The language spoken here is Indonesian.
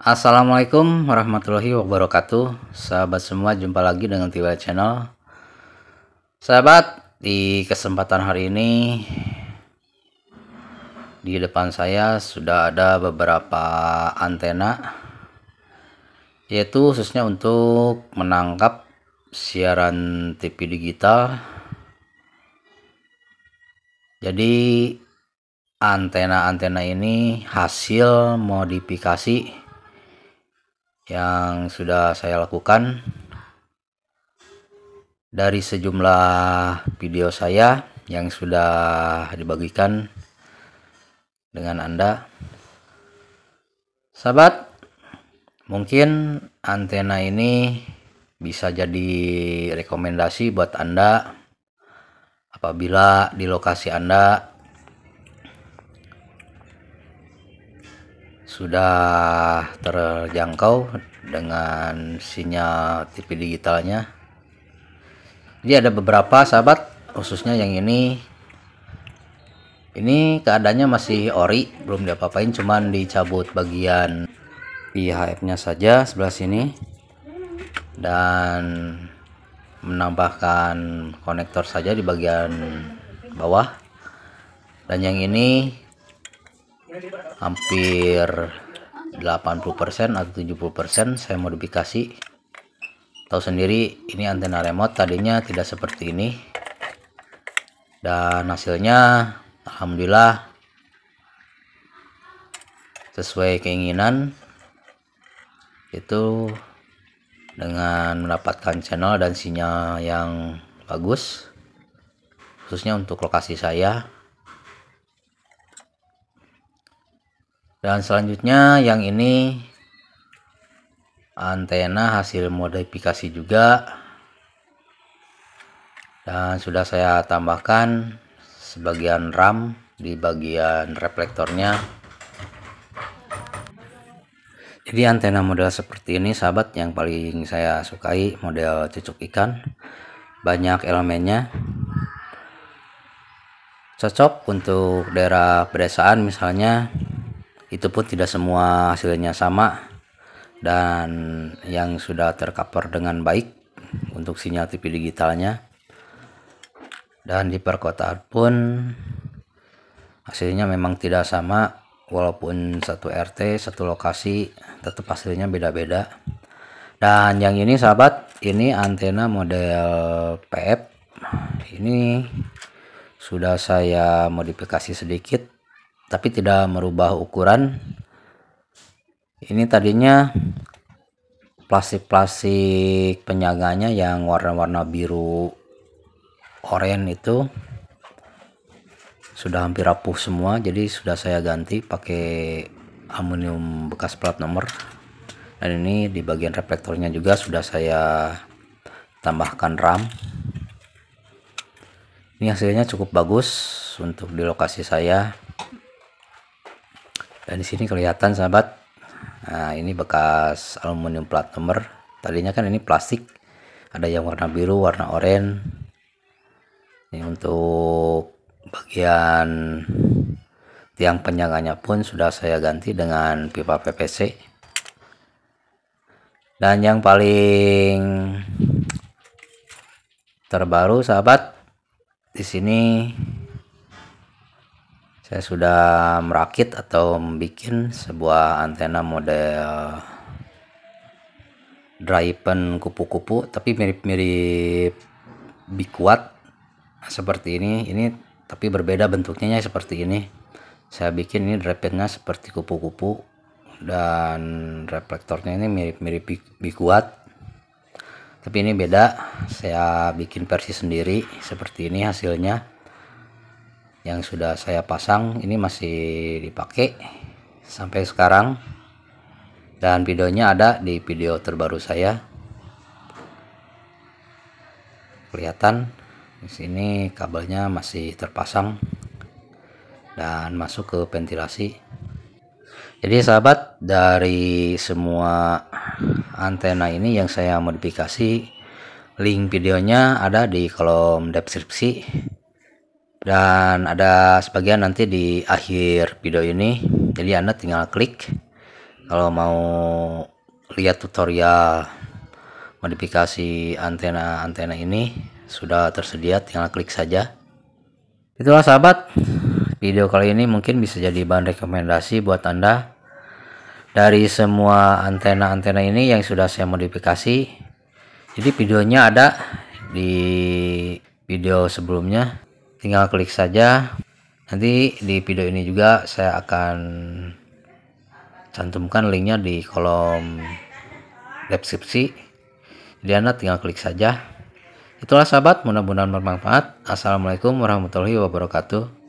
Assalamualaikum warahmatullahi wabarakatuh Sahabat semua jumpa lagi dengan Tiwa Channel Sahabat di kesempatan hari ini Di depan saya sudah ada beberapa antena Yaitu khususnya untuk menangkap siaran TV digital Jadi antena-antena ini hasil modifikasi yang sudah saya lakukan dari sejumlah video saya yang sudah dibagikan dengan Anda. Sahabat, mungkin antena ini bisa jadi rekomendasi buat Anda apabila di lokasi Anda sudah terjangkau dengan sinyal TV digitalnya jadi ada beberapa sahabat khususnya yang ini ini keadaannya masih ori belum diapa-apain cuman dicabut bagian IHF nya saja sebelah sini dan menambahkan konektor saja di bagian bawah dan yang ini hampir 80% atau 70% saya modifikasi tahu sendiri ini antena remote tadinya tidak seperti ini dan hasilnya Alhamdulillah sesuai keinginan itu dengan mendapatkan channel dan sinyal yang bagus khususnya untuk lokasi saya dan selanjutnya yang ini antena hasil modifikasi juga dan sudah saya tambahkan sebagian RAM di bagian reflektornya jadi antena model seperti ini sahabat yang paling saya sukai model cucuk ikan banyak elemennya cocok untuk daerah pedesaan misalnya itu pun tidak semua hasilnya sama dan yang sudah tercover dengan baik untuk sinyal TV digitalnya dan di perkotaan pun hasilnya memang tidak sama walaupun satu RT satu lokasi tetap hasilnya beda-beda dan yang ini sahabat ini antena model PF ini sudah saya modifikasi sedikit tapi tidak merubah ukuran ini tadinya plastik-plastik penjaganya yang warna-warna biru oranye itu sudah hampir rapuh semua jadi sudah saya ganti pakai aluminium bekas plat nomor dan ini di bagian reflektornya juga sudah saya tambahkan ram ini hasilnya cukup bagus untuk di lokasi saya dan di sini kelihatan sahabat nah ini bekas aluminium plat nomor tadinya kan ini plastik ada yang warna biru warna oranye ini untuk bagian tiang penyangganya pun sudah saya ganti dengan pipa PVC dan yang paling terbaru sahabat di sini saya sudah merakit atau membuat sebuah antena model drypen kupu-kupu tapi mirip-mirip bikuat seperti ini ini tapi berbeda bentuknya ya seperti ini saya bikin ini drypennya seperti kupu-kupu dan reflektornya ini mirip-mirip bikuat tapi ini beda saya bikin versi sendiri seperti ini hasilnya yang sudah saya pasang ini masih dipakai sampai sekarang dan videonya ada di video terbaru saya kelihatan di sini kabelnya masih terpasang dan masuk ke ventilasi jadi sahabat dari semua antena ini yang saya modifikasi link videonya ada di kolom deskripsi dan ada sebagian nanti di akhir video ini jadi anda tinggal klik kalau mau lihat tutorial modifikasi antena-antena ini sudah tersedia tinggal klik saja itulah sahabat video kali ini mungkin bisa jadi bahan rekomendasi buat anda dari semua antena-antena ini yang sudah saya modifikasi jadi videonya ada di video sebelumnya tinggal klik saja nanti di video ini juga saya akan cantumkan linknya di kolom deskripsi jadi anda tinggal klik saja itulah sahabat mudah-mudahan bermanfaat assalamualaikum warahmatullahi wabarakatuh